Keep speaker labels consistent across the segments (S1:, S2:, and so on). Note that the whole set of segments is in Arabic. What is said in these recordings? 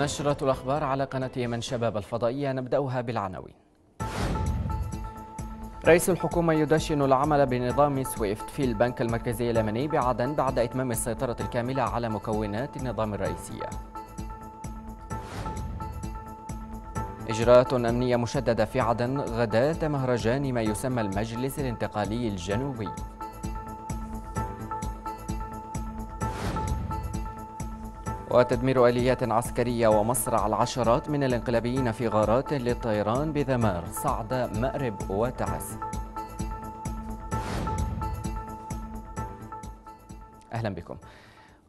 S1: نشرة الأخبار على قناة يمن شباب الفضائية نبدأها بالعناوين رئيس الحكومة يدشن العمل بنظام سويفت في البنك المركزي اليمني بعدن بعد إتمام السيطرة الكاملة على مكونات النظام الرئيسية إجراءات أمنية مشددة في عدن غداة مهرجان ما يسمى المجلس الانتقالي الجنوبي وتدمير آليات عسكرية ومصرع العشرات من الانقلابيين في غارات للطيران بذمار صعد مأرب وتعز أهلا بكم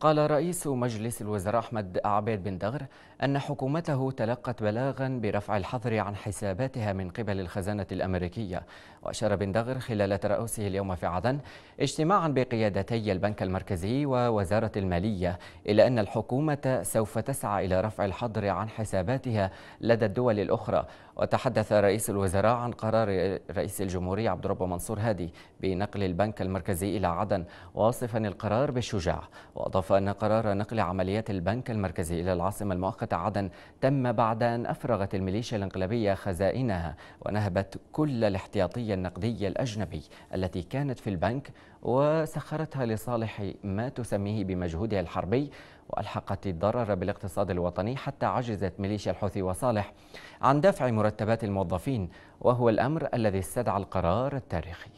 S1: قال رئيس مجلس الوزراء أحمد عبيد بن دغر أن حكومته تلقت بلاغا برفع الحظر عن حساباتها من قبل الخزانة الأمريكية وأشار بن دغر خلال ترأسه اليوم في عدن اجتماعا بقيادتي البنك المركزي ووزارة المالية إلى أن الحكومة سوف تسعى إلى رفع الحظر عن حساباتها لدى الدول الأخرى وتحدث رئيس الوزراء عن قرار رئيس الجمهورية عبد الرب منصور هادي بنقل البنك المركزي إلى عدن واصفا القرار بالشجاع وأضاف أن قرار نقل عمليات البنك المركزي إلى العاصمة المؤقتة عدن تم بعد أن أفرغت الميليشيا الانقلابية خزائنها ونهبت كل الاحتياطية النقدية الأجنبي التي كانت في البنك وسخرتها لصالح ما تسميه بمجهودها الحربي وألحقت الضرر بالاقتصاد الوطني حتى عجزت ميليشيا الحوثي وصالح عن دفع مرتبات الموظفين وهو الأمر الذي استدعى القرار التاريخي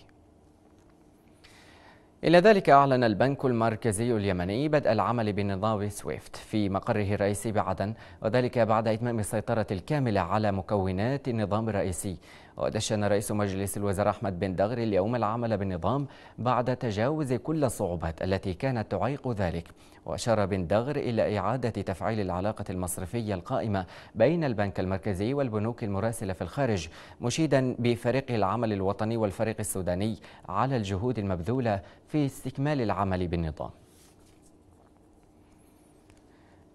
S1: إلى ذلك أعلن البنك المركزي اليمني بدء العمل بنظام سويفت في مقره الرئيسي بعدن وذلك بعد إتمام السيطرة الكاملة على مكونات النظام الرئيسي ودشن رئيس مجلس الوزراء أحمد بن دغر اليوم العمل بالنظام بعد تجاوز كل الصعوبات التي كانت تعيق ذلك وأشار بن دغر إلى إعادة تفعيل العلاقة المصرفية القائمة بين البنك المركزي والبنوك المراسلة في الخارج مشيدا بفريق العمل الوطني والفريق السوداني على الجهود المبذولة في استكمال العمل بالنظام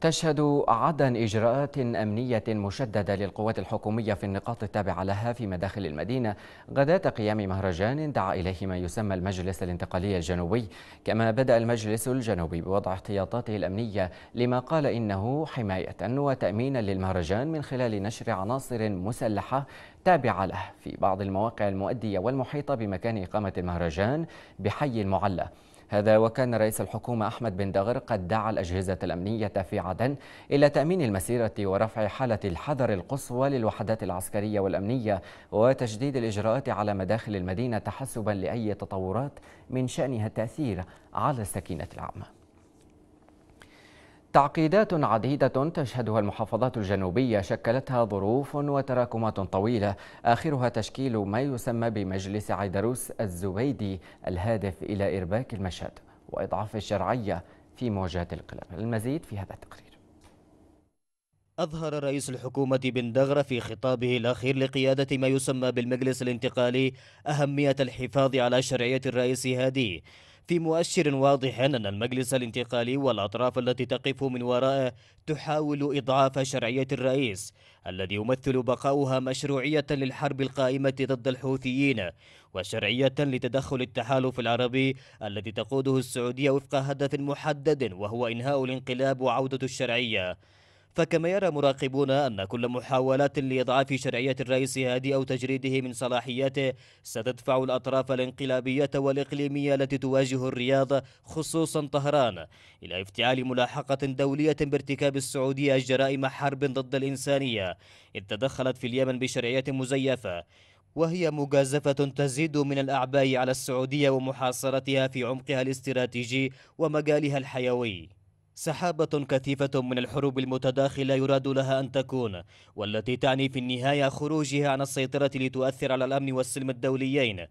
S1: تشهد عدا إجراءات أمنية مشددة للقوات الحكومية في النقاط التابعة لها في مداخل المدينة غداة قيام مهرجان دعا إليه ما يسمى المجلس الانتقالي الجنوبي كما بدأ المجلس الجنوبي بوضع احتياطاته الأمنية لما قال إنه حماية وتأمينا للمهرجان من خلال نشر عناصر مسلحة تابعة له في بعض المواقع المؤدية والمحيطة بمكان إقامة المهرجان بحي المعلى هذا وكان رئيس الحكومة أحمد بن دغر قد دعا الأجهزة الأمنية في عدن إلى تأمين المسيرة ورفع حالة الحذر القصوى للوحدات العسكرية والأمنية وتجديد الإجراءات على مداخل المدينة تحسبا لأي تطورات من شأنها التأثير على السكينة العامة تعقيدات عديدة تشهدها المحافظات الجنوبية شكلتها ظروف وتراكمات طويلة آخرها تشكيل ما يسمى بمجلس عيدروس الزبيدي الهادف إلى إرباك المشهد وإضعاف الشرعية في مواجهة القلب المزيد في هذا التقرير
S2: أظهر رئيس الحكومة بن دغر في خطابه الأخير لقيادة ما يسمى بالمجلس الانتقالي أهمية الحفاظ على شرعية الرئيس هادي في مؤشر واضح أن المجلس الانتقالي والأطراف التي تقف من ورائه تحاول إضعاف شرعية الرئيس الذي يمثل بقاؤها مشروعية للحرب القائمة ضد الحوثيين وشرعية لتدخل التحالف العربي الذي تقوده السعودية وفق هدف محدد وهو إنهاء الانقلاب وعودة الشرعية فكما يرى مراقبون أن كل محاولات لإضعاف شرعية الرئيس هادي أو تجريده من صلاحياته ستدفع الأطراف الانقلابية والإقليمية التي تواجه الرياض خصوصا طهران إلى افتعال ملاحقة دولية بارتكاب السعودية جرائم حرب ضد الإنسانية إذ تدخلت في اليمن بشرعية مزيفة وهي مجازفة تزيد من الأعباء على السعودية ومحاصرتها في عمقها الاستراتيجي ومجالها الحيوي سحابة كثيفة من الحروب المتداخلة يراد لها أن تكون والتي تعني في النهاية خروجها عن السيطرة لتؤثر على الأمن والسلم الدوليين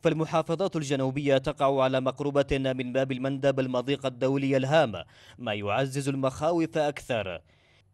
S2: فالمحافظات الجنوبية تقع على مقربة من باب المندب المضيق الدولي الهام ما يعزز المخاوف أكثر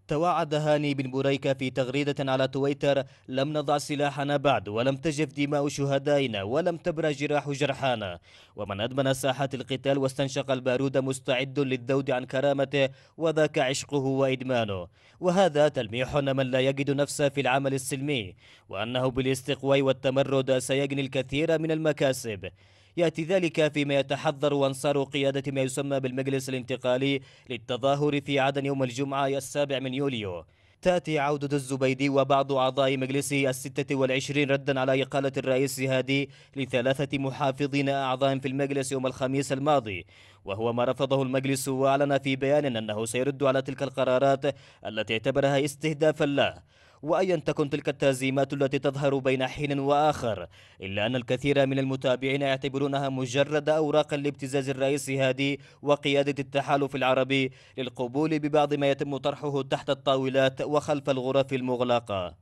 S2: توعد هاني بن بريكة في تغريدة على تويتر لم نضع سلاحنا بعد ولم تجف دماء شهدائنا ولم تبرى جراح جرحانا ومن أدمن ساحة القتال واستنشق البارود مستعد للذود عن كرامته وذاك عشقه وإدمانه وهذا تلميح من لا يجد نفسه في العمل السلمي وأنه بالاستقواء والتمرد سيجني الكثير من المكاسب يأتي ذلك فيما يتحذر أنصار قيادة ما يسمى بالمجلس الانتقالي للتظاهر في عدن يوم الجمعة السابع من يوليو تأتي عودة الزبيدي وبعض أعضاء مجلسه الستة والعشرين ردا على إقالة الرئيس هادي لثلاثة محافظين أعضاء في المجلس يوم الخميس الماضي وهو ما رفضه المجلس وأعلن في بيان أنه سيرد على تلك القرارات التي اعتبرها استهدافا له وأيا تكن تلك التهزيمات التي تظهر بين حين وآخر إلا أن الكثير من المتابعين يعتبرونها مجرد أوراق لابتزاز الرئيس هادي وقيادة التحالف العربي للقبول ببعض ما يتم طرحه تحت الطاولات وخلف الغرف المغلقة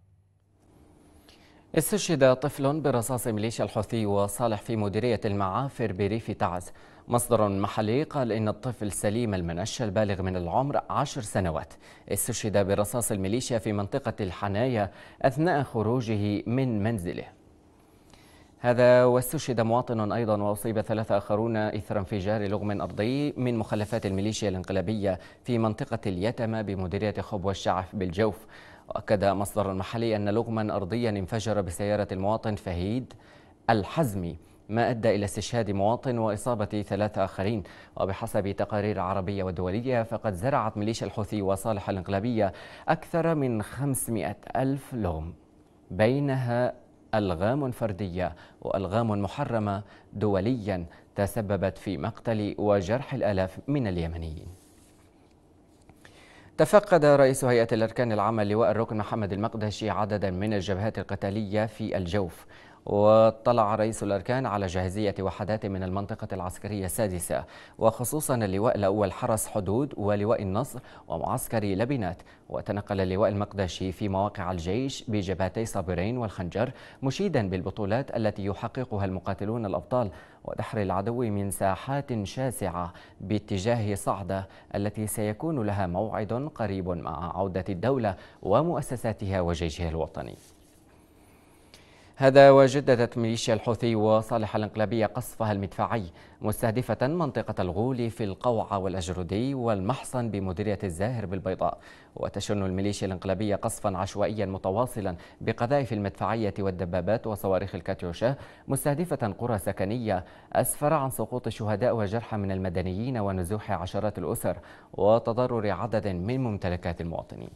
S1: استشهد طفل برصاص ميليشيا الحوثي وصالح في مديرية المعافر بريف تعز مصدر محلي قال إن الطفل سليم المنش البالغ من العمر عشر سنوات استشهد برصاص الميليشيا في منطقة الحناية أثناء خروجه من منزله هذا واستشهد مواطن أيضا وأصيب ثلاثة آخرون إثر انفجار لغم أرضي من مخلفات الميليشيا الانقلابية في منطقة اليتمة بمديرية خبوة الشعف بالجوف وأكد مصدر محلي أن لغما أرضيا انفجر بسيارة المواطن فهيد الحزمي ما أدى إلى استشهاد مواطن وإصابة ثلاثة آخرين وبحسب تقارير عربية ودولية فقد زرعت ميليشيا الحوثي وصالح الانقلابية أكثر من 500 ألف لوم بينها ألغام فردية وألغام محرمة دوليا تسببت في مقتل وجرح الآلاف من اليمنيين تفقد رئيس هيئة الأركان العامة لواء الركن محمد المقدشي عددا من الجبهات القتالية في الجوف واطلع رئيس الأركان على جاهزية وحدات من المنطقة العسكرية السادسة وخصوصا اللواء الأول حرس حدود ولواء النصر ومعسكر لبنات وتنقل اللواء المقدشي في مواقع الجيش بجبهتي صابرين والخنجر مشيدا بالبطولات التي يحققها المقاتلون الأبطال ودحر العدو من ساحات شاسعة باتجاه صعدة التي سيكون لها موعد قريب مع عودة الدولة ومؤسساتها وجيشها الوطني هذا وجددت ميليشيا الحوثي وصالح الانقلابية قصفها المدفعي مستهدفة منطقة الغول في القوعة والأجردي والمحصن بمديرية الزاهر بالبيضاء وتشن الميليشيا الانقلابية قصفا عشوائيا متواصلا بقذائف المدفعية والدبابات وصواريخ الكاتيوشا مستهدفة قرى سكنية أسفر عن سقوط الشهداء وجرحى من المدنيين ونزوح عشرات الأسر وتضرر عدد من ممتلكات المواطنين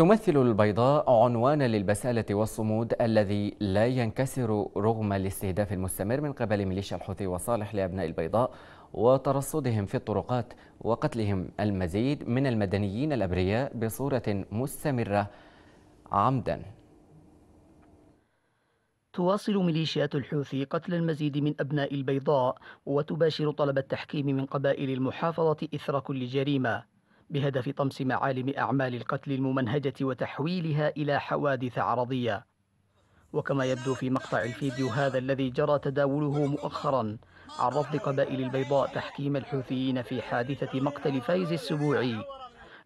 S1: تمثل البيضاء عنوانا للبسالة والصمود الذي لا ينكسر رغم الاستهداف المستمر من قبل ميليشيا الحوثي وصالح لأبناء البيضاء وترصدهم في الطرقات وقتلهم المزيد من المدنيين الأبرياء
S3: بصورة مستمرة عمدا تواصل ميليشيات الحوثي قتل المزيد من أبناء البيضاء وتباشر طلب التحكيم من قبائل المحافظة إثر كل جريمة بهدف طمس معالم أعمال القتل الممنهجة وتحويلها إلى حوادث عرضية وكما يبدو في مقطع الفيديو هذا الذي جرى تداوله مؤخرا عن رفض قبائل البيضاء تحكيم الحوثيين في حادثة مقتل فايز السبوعي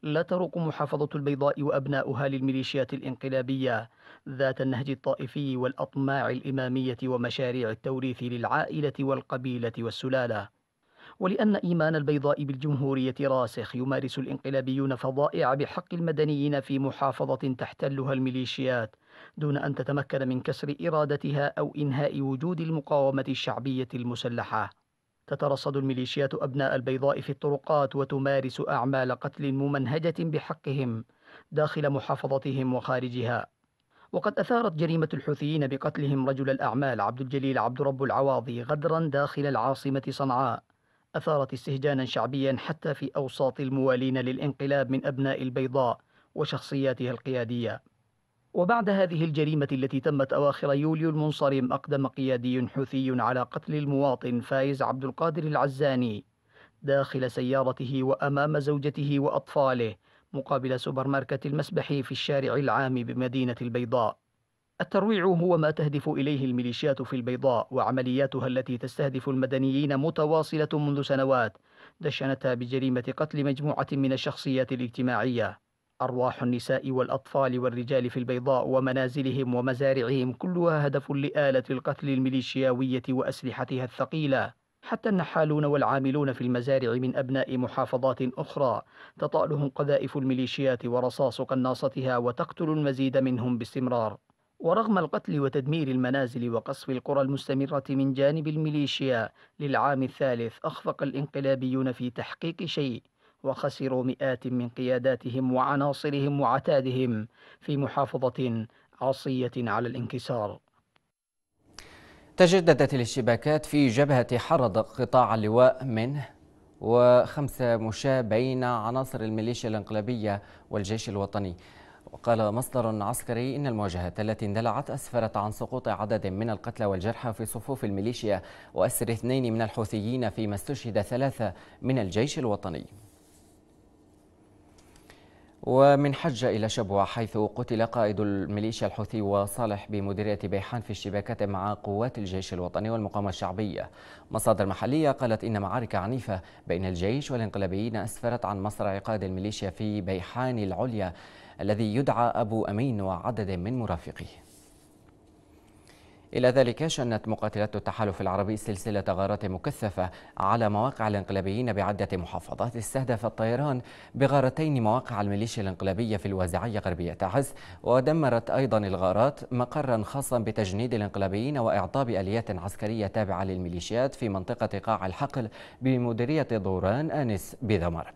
S3: لا ترق محافظة البيضاء وأبناؤها للميليشيات الانقلابية ذات النهج الطائفي والأطماع الإمامية ومشاريع التوريث للعائلة والقبيلة والسلالة ولأن إيمان البيضاء بالجمهورية راسخ يمارس الإنقلابيون فظائع بحق المدنيين في محافظة تحتلها الميليشيات دون أن تتمكن من كسر إرادتها أو إنهاء وجود المقاومة الشعبية المسلحة تترصد الميليشيات أبناء البيضاء في الطرقات وتمارس أعمال قتل ممنهجة بحقهم داخل محافظتهم وخارجها وقد أثارت جريمة الحوثيين بقتلهم رجل الأعمال عبد الجليل عبد رب العواضي غدرا داخل العاصمة صنعاء أثارت استهجانا شعبيا حتى في أوساط الموالين للانقلاب من أبناء البيضاء وشخصياتها القيادية وبعد هذه الجريمة التي تمت أواخر يوليو المنصرم أقدم قيادي حوثي على قتل المواطن فايز عبد القادر العزاني داخل سيارته وأمام زوجته وأطفاله مقابل سوبر ماركت المسبح في الشارع العام بمدينة البيضاء الترويع هو ما تهدف إليه الميليشيات في البيضاء وعملياتها التي تستهدف المدنيين متواصلة منذ سنوات دشنتها بجريمة قتل مجموعة من الشخصيات الاجتماعية أرواح النساء والأطفال والرجال في البيضاء ومنازلهم ومزارعهم كلها هدف لآلة القتل الميليشياوية وأسلحتها الثقيلة حتى النحالون والعاملون في المزارع من أبناء محافظات أخرى تطالهم قذائف الميليشيات ورصاص قناصتها وتقتل المزيد منهم باستمرار ورغم القتل وتدمير المنازل وقصف القرى المستمرة من جانب الميليشيا للعام الثالث أخفق الانقلابيون في تحقيق شيء وخسروا مئات من قياداتهم وعناصرهم وعتادهم في محافظة عصية على الانكسار
S1: تجددت الاشتباكات في جبهة حرض قطاع اللواء منه وخمسة مشاة بين عناصر الميليشيا الانقلابية والجيش الوطني وقال مصدر عسكري إن المواجهات التي اندلعت أسفرت عن سقوط عدد من القتلى والجرحى في صفوف الميليشيا وأسر اثنين من الحوثيين فيما استشهد ثلاثة من الجيش الوطني ومن حجة إلى شبوة حيث قتل قائد الميليشيا الحوثي وصالح بمديرية بيحان في اشتباكات مع قوات الجيش الوطني والمقاومة الشعبية مصادر محلية قالت إن معارك عنيفة بين الجيش والانقلابيين أسفرت عن مصرع قائد الميليشيا في بيحان العليا الذي يدعى أبو أمين وعدد من مرافقيه إلى ذلك شنت مقاتلات التحالف العربي سلسلة غارات مكثفة على مواقع الانقلابيين بعدة محافظات استهدف الطيران بغارتين مواقع الميليشيا الانقلابية في الوازعية غربية تعز ودمرت أيضا الغارات مقرا خاصا بتجنيد الانقلابيين وإعطاب آليات عسكرية تابعة للميليشيات في منطقة قاع الحقل بمديرية دوران أنس بذمر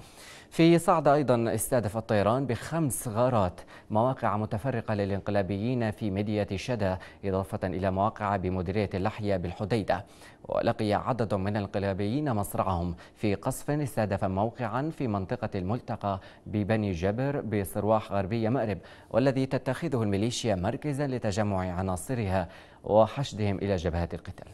S1: في صعدة أيضا استهدف الطيران بخمس غارات مواقع متفرقة للانقلابيين في مدية شدة إضافة إلى مواقع بمديرية اللحية بالحديدة ولقي عدد من الانقلابيين مصرعهم في قصف استهدف موقعا في منطقة الملتقى ببني جبر بصرواح غربية مأرب والذي تتخذه الميليشيا مركزا لتجمع عناصرها وحشدهم إلى جبهات القتال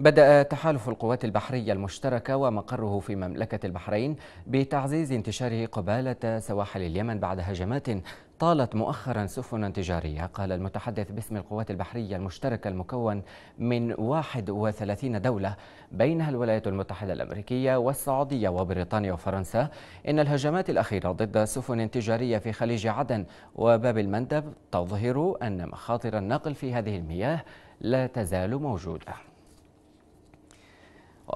S1: بدأ تحالف القوات البحرية المشتركة ومقره في مملكة البحرين بتعزيز انتشاره قبالة سواحل اليمن بعد هجمات طالت مؤخرا سفنا تجارية قال المتحدث باسم القوات البحرية المشتركة المكون من 31 دولة بينها الولايات المتحدة الأمريكية والسعودية وبريطانيا وفرنسا إن الهجمات الأخيرة ضد سفن تجارية في خليج عدن وباب المندب تظهر أن مخاطر النقل في هذه المياه لا تزال موجوده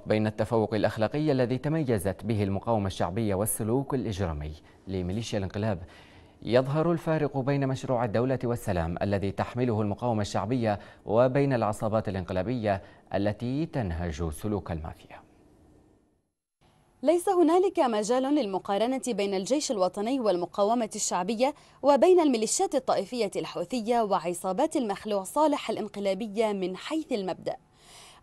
S1: وبين التفوق الأخلاقي الذي تميزت به المقاومة الشعبية والسلوك الإجرامي لميليشيا الانقلاب يظهر الفارق بين مشروع الدولة والسلام الذي تحمله المقاومة الشعبية وبين العصابات الانقلابية التي تنهج سلوك المافيا
S4: ليس هنالك مجال للمقارنة بين الجيش الوطني والمقاومة الشعبية وبين الميليشيات الطائفية الحوثية وعصابات المخلوع صالح الانقلابية من حيث المبدأ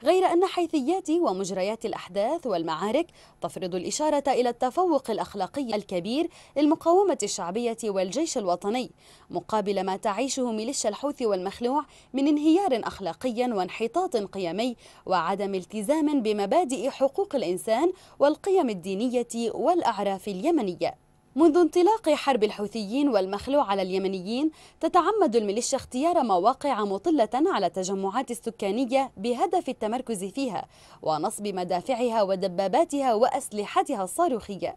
S4: غير أن حيثيات ومجريات الأحداث والمعارك تفرض الإشارة إلى التفوق الأخلاقي الكبير للمقاومة الشعبية والجيش الوطني مقابل ما تعيشه ميليشيا الحوثي والمخلوع من انهيار أخلاقي وانحطاط قيمي وعدم التزام بمبادئ حقوق الإنسان والقيم الدينية والأعراف اليمنية منذ انطلاق حرب الحوثيين والمخلوع على اليمنيين تتعمد الميليشيا اختيار مواقع مطلة على التجمعات السكانية بهدف التمركز فيها ونصب مدافعها ودباباتها وأسلحتها الصاروخية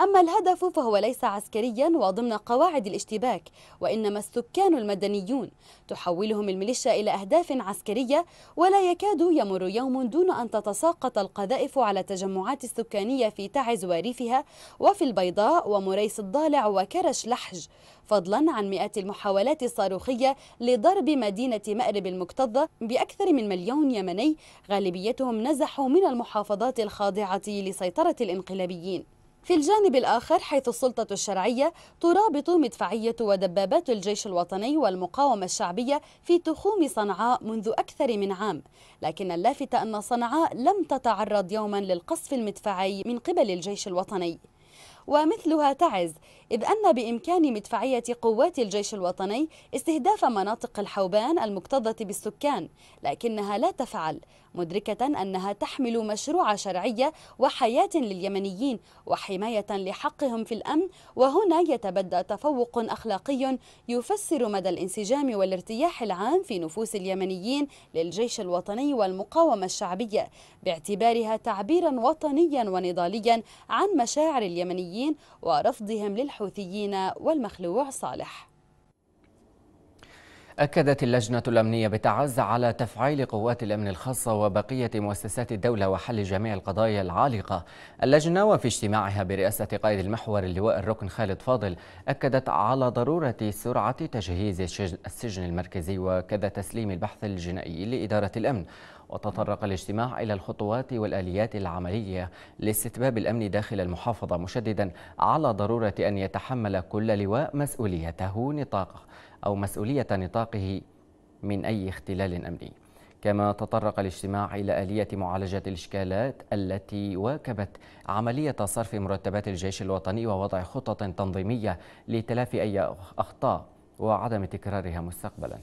S4: أما الهدف فهو ليس عسكريا وضمن قواعد الاشتباك وإنما السكان المدنيون تحولهم الميليشيا إلى أهداف عسكرية ولا يكاد يمر يوم دون أن تتساقط القذائف على التجمعات السكانية في تعز وريفها وفي البيضاء ومريس الضالع وكرش لحج فضلا عن مئات المحاولات الصاروخية لضرب مدينة مأرب المكتظة بأكثر من مليون يمني غالبيتهم نزحوا من المحافظات الخاضعة لسيطرة الانقلابيين في الجانب الآخر حيث السلطة الشرعية ترابط مدفعية ودبابات الجيش الوطني والمقاومة الشعبية في تخوم صنعاء منذ أكثر من عام لكن اللافت أن صنعاء لم تتعرض يوما للقصف المدفعي من قبل الجيش الوطني ومثلها تعز إذ أن بإمكان مدفعية قوات الجيش الوطني استهداف مناطق الحوبان المكتظة بالسكان لكنها لا تفعل مدركة أنها تحمل مشروع شرعية وحياة لليمنيين وحماية لحقهم في الأمن وهنا يتبدى تفوق أخلاقي يفسر مدى الانسجام والارتياح العام في نفوس اليمنيين للجيش الوطني والمقاومة الشعبية باعتبارها تعبيرا وطنيا ونضاليا عن مشاعر اليمنيين ورفضهم للحكومة الحوثيين والمخلوع صالح
S1: أكدت اللجنة الأمنية بتعز على تفعيل قوات الأمن الخاصة وبقية مؤسسات الدولة وحل جميع القضايا العالقة. اللجنة وفي اجتماعها برئاسة قائد المحور اللواء الركن خالد فاضل أكدت على ضرورة سرعة تجهيز السجن المركزي وكذا تسليم البحث الجنائي لإدارة الأمن وتطرق الاجتماع إلى الخطوات والآليات العملية لاستتباب الأمن داخل المحافظة مشددا على ضرورة أن يتحمل كل لواء مسؤوليته نطاقه أو مسؤولية نطاقه من أي اختلال أمني كما تطرق الاجتماع إلى آلية معالجة الإشكالات التي واكبت عملية صرف مرتبات الجيش الوطني ووضع خطط تنظيمية لتلافي أي أخطاء وعدم تكرارها مستقبلاً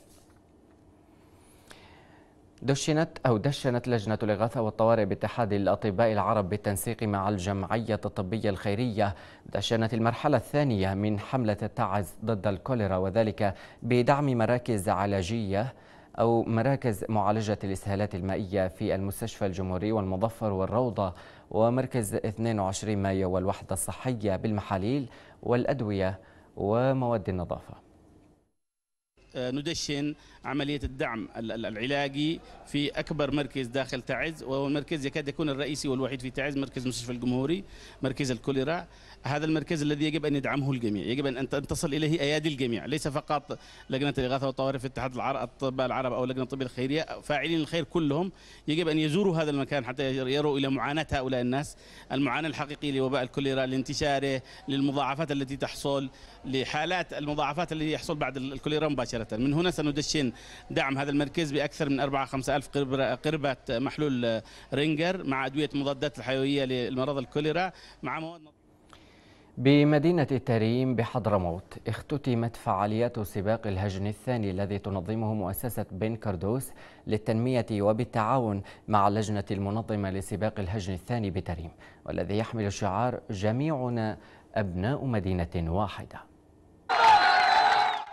S1: دشنت أو دشنت لجنة الإغاثة والطوارئ باتحاد الأطباء العرب بالتنسيق مع الجمعية الطبية الخيرية دشنت المرحلة الثانية من حملة التعز ضد الكوليرا وذلك بدعم مراكز علاجية أو مراكز معالجة الإسهالات المائية في المستشفى الجمهوري والمظفر والروضة ومركز 22 مايو والوحدة الصحية بالمحاليل والأدوية ومواد النظافة
S5: آه، ندشن عملية الدعم العلاجي في أكبر مركز داخل تعز وهو المركز يكاد يكون الرئيسي والوحيد في تعز مركز مستشفى الجمهوري مركز الكوليرا هذا المركز الذي يجب أن يدعمه الجميع يجب أن تصل إليه أيادي الجميع ليس فقط لجنة الإغاثة والطوارئ في اتحاد الأطباء العرب أو لجنة الطب الخيرية فاعلين الخير كلهم يجب أن يزوروا هذا المكان حتى يروا إلى معاناة هؤلاء الناس المعاناة الحقيقية لوباء الكوليرا لانتشاره للمضاعفات التي تحصل لحالات المضاعفات التي يحصل بعد الكوليرا مباشرة من هنا سندشن دعم هذا المركز بأكثر من 4 5000 قربة محلول رينجر مع أدوية مضادات الحيوية للمرض الكوليرا مع مواد
S1: بمدينة التريم بحضرموت اختتمت فعاليات سباق الهجن الثاني الذي تنظمه مؤسسة بن كردوس للتنمية وبالتعاون مع اللجنة المنظمة لسباق الهجن الثاني بتريم والذي يحمل شعار جميعنا أبناء مدينة واحدة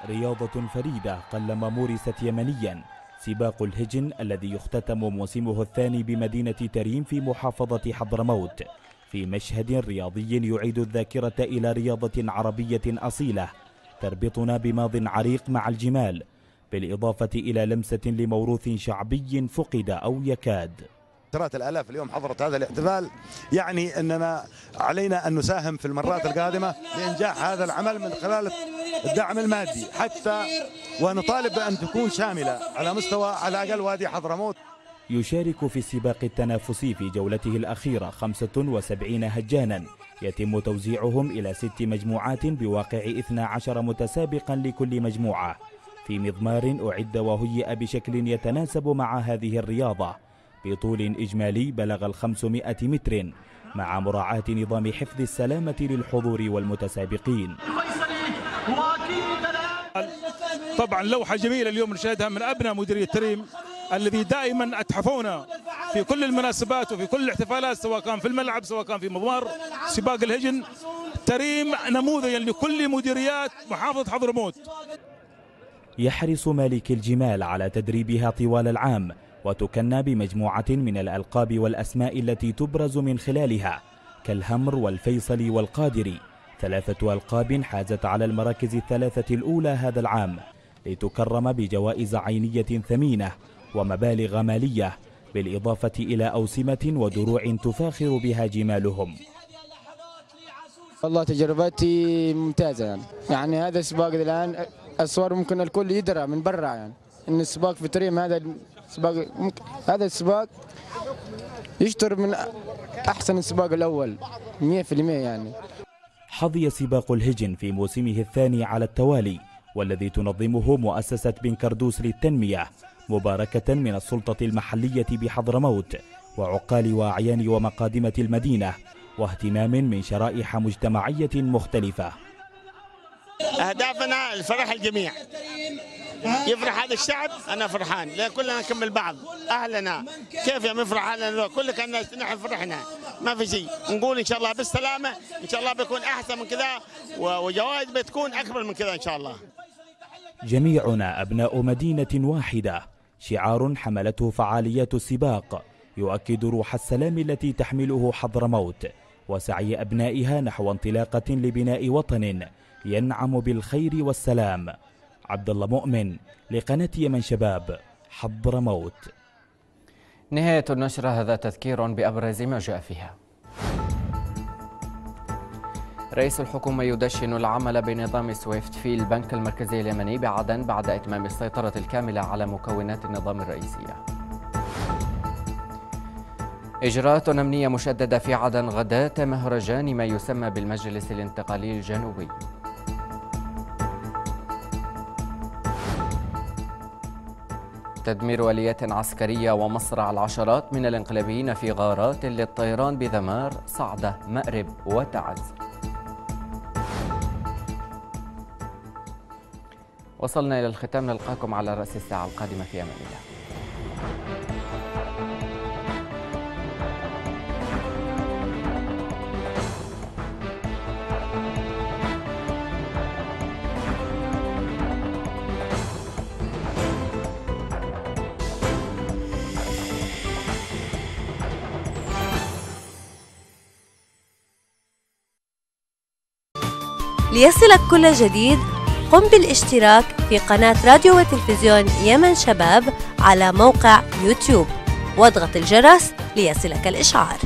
S1: رياضة فريدة قلما مورست
S5: يمنيا سباق الهجن الذي يختتم موسمه الثاني بمدينة تريم في محافظة حضرموت في مشهد رياضي يعيد الذاكرة إلى رياضة عربية أصيلة تربطنا بماض عريق مع الجمال بالإضافة إلى لمسة لموروث شعبي فقد أو يكاد
S4: عشرات الالاف اليوم حضرت هذا
S5: الاحتفال يعني اننا علينا ان نساهم في المرات القادمه لانجاح هذا العمل من خلال الدعم المادي حتى ونطالب بان تكون شامله على مستوى على الاقل وادي حضرموت يشارك في السباق التنافسي في جولته الأخيرة 75 هجانا يتم توزيعهم إلى ست مجموعات بواقع 12 متسابقا لكل مجموعة في مضمار أعد وهيئ بشكل يتناسب مع هذه الرياضة بطول إجمالي بلغ ال 500 متر مع مراعاة نظام حفظ السلامة للحضور والمتسابقين طبعا لوحة جميلة اليوم نشاهدها من أبناء مديرية تريم الذي دائما اتحفونا في كل المناسبات وفي كل الاحتفالات سواء كان في الملعب سواء كان في مضمار سباق الهجن تريم نموذجا يعني لكل مديريات محافظه حضرموت يحرص مالك الجمال على تدريبها طوال العام وتكنى بمجموعة من الألقاب والأسماء التي تبرز من خلالها كالهمر والفيصل والقادري ثلاثة ألقاب حازت على المراكز الثلاثة الأولى هذا العام لتكرم بجوائز عينية ثمينة ومبالغ مالية بالإضافة إلى أوسمة ودروع تفاخر بها جمالهم والله تجربتي ممتازة يعني, يعني هذا السباق الآن الصور ممكن الكل يدرى من برا يعني إن السباق في تريم هذا السباق هذا السباق يشتر من أحسن السباق الأول 100% يعني حظي سباق الهجن في موسمه الثاني على التوالي والذي تنظمه مؤسسة بن كردوس للتنمية مباركة من السلطة المحلية بحضرموت وعقال وأعيان ومقادمة المدينة واهتمام من شرائح مجتمعية مختلفة أهدافنا الفرح الجميع يفرح هذا الشعب أنا فرحان لأن كلنا نكمل بعض أهلنا كيف يا يفرح أهلنا كل كنا نحن فرحنا ما في شيء نقول إن شاء الله بالسلامة إن شاء الله بيكون أحسن من كذا وجوائز بتكون أكبر من كذا إن شاء الله جميعنا أبناء مدينة واحدة شعار حملته فعاليات السباق يؤكد روح السلام التي تحمله حضرموت وسعي أبنائها نحو انطلاقة لبناء وطن ينعم بالخير والسلام عبد الله مؤمن لقناة يمن شباب
S1: حضرموت نهاية النشرة هذا تذكير بأبرز ما جاء فيها رئيس الحكومة يدشن العمل بنظام سويفت في البنك المركزي اليمني بعدن بعد إتمام السيطرة الكاملة على مكونات النظام الرئيسية إجراءات أمنية مشددة في عدن غداة مهرجان ما يسمى بالمجلس الانتقالي الجنوبي تدمير آليات عسكرية ومصرع العشرات من الانقلابيين في غارات للطيران بذمار، صعدة، مأرب وتعز وصلنا إلى الختام نلقاكم على رأس الساعة القادمة في أمان الله
S4: ليصلك كل جديد قم بالاشتراك في قناة راديو وتلفزيون يمن شباب على موقع يوتيوب واضغط الجرس ليصلك الإشعار